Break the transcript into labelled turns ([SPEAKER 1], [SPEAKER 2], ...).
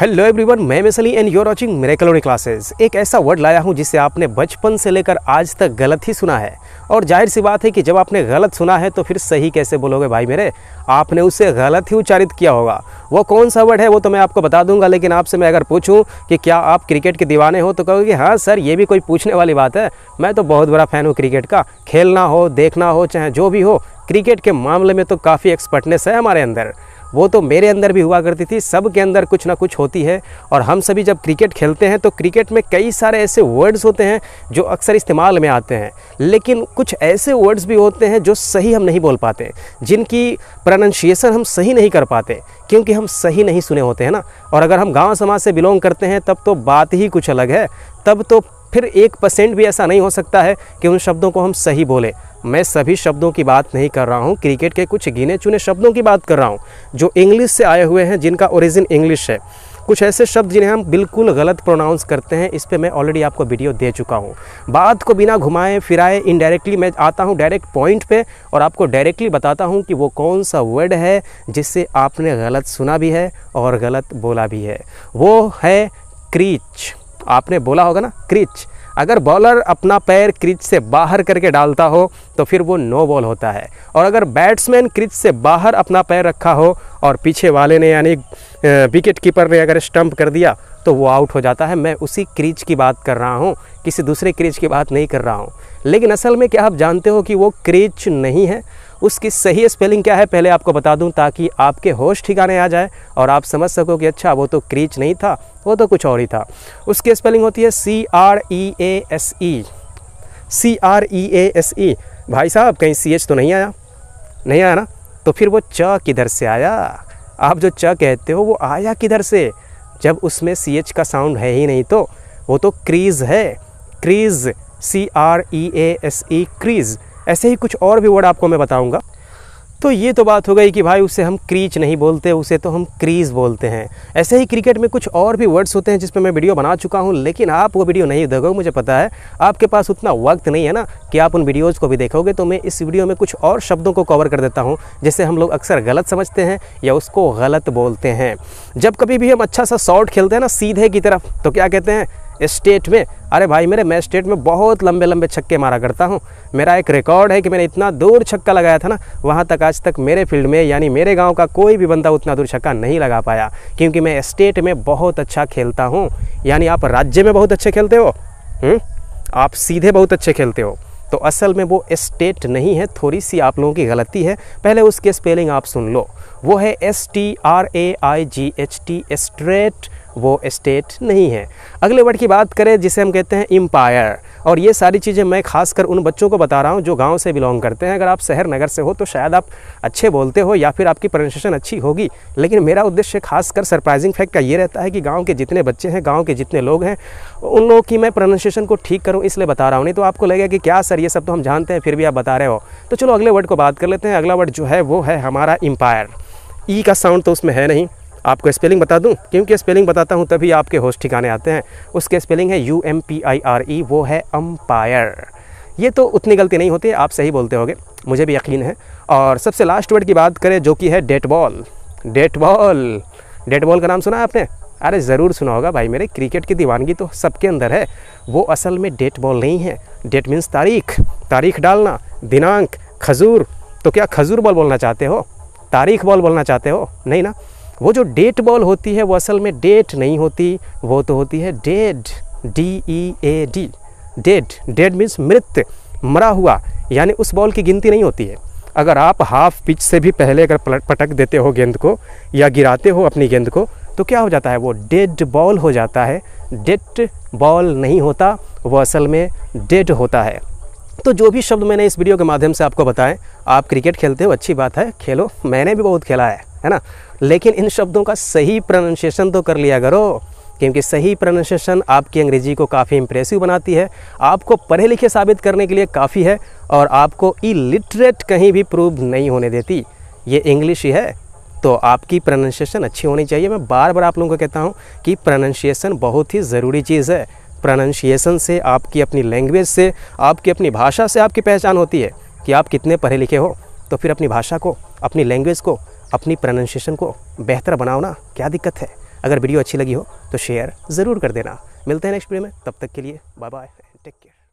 [SPEAKER 1] Hello everyone मैं मिसली and you're watching colony classes एक ऐसा वर्ड लाया हूं जिसे आपने बचपन से लेकर आज तक गलत ही सुना है और जाहिर सी बात है कि जब आपने गलत सुना है तो फिर सही कैसे बोलोगे भाई मेरे आपने उसे गलत ही उच्चारित किया होगा वो कौन सा वर्ड है वो तो मैं आपको बता दूंगा लेकिन आपसे मैं अगर पूछूँ कि क्या आप क्रिकेट के दीवाने हो तो कहोगे हाँ सर ये भी कोई पूछने वाली बात है मैं तो बहुत बड़ा फ़ैन हूँ क्रिकेट का खेलना हो देखना हो चाहे जो भी हो क्रिकेट के मामले में तो काफ़ी एक्सपर्टनेस है हमारे अंदर वो तो मेरे अंदर भी हुआ करती थी सब के अंदर कुछ ना कुछ होती है और हम सभी जब क्रिकेट खेलते हैं तो क्रिकेट में कई सारे ऐसे वर्ड्स होते हैं जो अक्सर इस्तेमाल में आते हैं लेकिन कुछ ऐसे वर्ड्स भी होते हैं जो सही हम नहीं बोल पाते जिनकी प्रोनाउंसिएशन हम सही नहीं कर पाते क्योंकि हम सही नहीं सुने होते हैं ना और अगर हम गाँव समाज से बिलोंग करते हैं तब तो बात ही कुछ अलग है तब तो फिर एक परसेंट भी ऐसा नहीं हो सकता है कि उन शब्दों को हम सही बोलें मैं सभी शब्दों की बात नहीं कर रहा हूँ क्रिकेट के कुछ गिने चुने शब्दों की बात कर रहा हूँ जो इंग्लिश से आए हुए हैं जिनका ओरिजिन इंग्लिश है कुछ ऐसे शब्द जिन्हें हम बिल्कुल गलत प्रोनाउंस करते हैं इस पर मैं ऑलरेडी आपको वीडियो दे चुका हूँ बात को बिना घुमाए फिराए इनडायरेक्टली मैं आता हूँ डायरेक्ट पॉइंट पे और आपको डायरेक्टली बताता हूँ कि वो कौन सा वर्ड है जिससे आपने गलत सुना भी है और गलत बोला भी है वो है क्रीच आपने बोला होगा ना क्रिच अगर बॉलर अपना पैर क्रिच से बाहर करके डालता हो तो फिर वो नो बॉल होता है और अगर बैट्समैन क्रिच से बाहर अपना पैर रखा हो और पीछे वाले ने यानी विकेट कीपर ने अगर स्टंप कर दिया तो वो आउट हो जाता है मैं उसी क्रिच की बात कर रहा हूँ किसी दूसरे क्रिच की बात नहीं कर रहा हूँ लेकिन असल में क्या आप जानते हो कि वो क्रिच नहीं है उसकी सही स्पेलिंग क्या है पहले आपको बता दूं ताकि आपके होश ठिकाने आ जाए और आप समझ सको कि अच्छा वो तो क्रीच नहीं था वो तो कुछ और ही था उसकी स्पेलिंग होती है C R E A S E C R E A S E भाई साहब कहीं सी एच तो नहीं आया नहीं आया ना तो फिर वो च किधर से आया आप जो च कहते हो वो आया किधर से जब उसमें सी एच का साउंड है ही नहीं तो वो तो क्रीज़ है crease C R E A S E crease ऐसे ही कुछ और भी वर्ड आपको मैं बताऊँगा तो ये तो बात हो गई कि भाई उसे हम क्रीच नहीं बोलते उसे तो हम क्रीज बोलते हैं ऐसे ही क्रिकेट में कुछ और भी वर्ड्स होते हैं जिस पर मैं वीडियो बना चुका हूँ लेकिन आप वो वीडियो नहीं देखोगे मुझे पता है आपके पास उतना वक्त नहीं है ना कि आप उन वीडियोज़ को भी देखोगे तो मैं इस वीडियो में कुछ और शब्दों को कवर कर देता हूँ जिसे हम लोग अक्सर गलत समझते हैं या उसको गलत बोलते हैं जब कभी भी हम अच्छा सा शॉर्ट खेलते हैं ना सीधे की तरफ तो क्या कहते हैं स्टेट में अरे भाई मेरे मैं स्टेट में बहुत लंबे लंबे छक्के मारा करता हूँ मेरा एक रिकॉर्ड है कि मैंने इतना दूर छक्का लगाया था ना वहाँ तक आज तक मेरे फील्ड में यानी मेरे गाँव का कोई भी बंदा उतना दूर छक्का नहीं लगा पाया क्योंकि मैं स्टेट में बहुत अच्छा खेलता हूँ यानी आप राज्य में बहुत अच्छे खेलते हो हुँ? हम्म? आप सीधे बहुत अच्छे खेलते हो तो असल में वो स्टेट नहीं है थोड़ी सी आप लोगों की गलती है पहले उसके स्पेलिंग आप सुन लो वो है S T R A I G H T straight वो स्टेट नहीं है अगले वर्ड की बात करें जिसे हम कहते हैं एम्पायर और ये सारी चीज़ें मैं खासकर उन बच्चों को बता रहा हूँ जो गांव से बिलोंग करते हैं अगर आप शहर नगर से हो तो शायद आप अच्छे बोलते हो या फिर आपकी प्रोनाउंसिएशन अच्छी होगी लेकिन मेरा उद्देश्य खासकर सरप्राइजिंग फैक्ट का ये रहता है कि गाँव के जितने बच्चे हैं गाँव के जितने लोग हैं उन लोगों की मैं प्रोनाउंसिएशन को ठीक करूँ इसलिए बता रहा हूँ नहीं तो आपको लगेगा कि क्या सर ये सब तो हम जानते हैं फिर भी आप बता रहे हो तो चलो अगले वर्ड को बात कर लेते हैं अगला वर्ड जो है वो है हमारा एम्पायर ई e का साउंड तो उसमें है नहीं आपको स्पेलिंग बता दूं क्योंकि स्पेलिंग बताता हूं तभी आपके होस्ट ठिकाने आते हैं उसके स्पेलिंग है U M P I R E वो है अम्पायर ये तो उतनी गलती नहीं होती आप सही बोलते होगे मुझे भी यकीन है और सबसे लास्ट वर्ड की बात करें जो कि है dead ball dead ball dead ball का नाम सुना आपने अरे ज़रूर सुना होगा भाई मेरे क्रिकेट की दीवानगी तो सबके अंदर है वो असल में डेट बॉल नहीं है डेट मीन्स तारीख तारीख डालना दिनांक खजूर तो क्या खजूर बॉल बोलना चाहते हो तारीख बॉल बोलना चाहते हो नहीं ना वो जो डेट बॉल होती है वो असल में डेट नहीं होती वो तो होती है dead D E A D dead dead means मृत मरा हुआ यानी उस बॉल की गिनती नहीं होती है अगर आप हाफ पिच से भी पहले अगर पटक देते हो गेंद को या गिराते हो अपनी गेंद को तो क्या हो जाता है वो डेड बॉल हो जाता है डेड बॉल नहीं होता वो असल में डेड होता है तो जो भी शब्द मैंने इस वीडियो के माध्यम से आपको बताएं आप क्रिकेट खेलते हो अच्छी बात है खेलो मैंने भी बहुत खेला है है ना लेकिन इन शब्दों का सही प्रोनाउंसिएशन तो कर लिया करो क्योंकि सही प्रोनाउंसिएशन आपकी अंग्रेजी को काफ़ी इंप्रेसिव बनाती है आपको पढ़े लिखे साबित करने के लिए काफ़ी है और आपको इलिटरेट कहीं भी प्रूव नहीं होने देती ये इंग्लिश ही है तो आपकी प्रोनाउंसिएशन अच्छी होनी चाहिए मैं बार बार आप लोगों को कहता हूँ कि प्रोनाउंसिएशन बहुत ही ज़रूरी चीज़ है प्रोनाउंसिएशन से आपकी अपनी लैंग्वेज से आपकी अपनी भाषा से आपकी पहचान होती है कि आप कितने पढ़े लिखे हो तो फिर अपनी भाषा को अपनी लैंग्वेज को अपनी प्रोनाउंसिएशन को बेहतर बनाओ ना क्या दिक्कत है अगर वीडियो अच्छी लगी हो तो शेयर ज़रूर कर देना मिलते हैं नेक्स्ट वीडियो में तब तक के लिए बाय बाय टेक केयर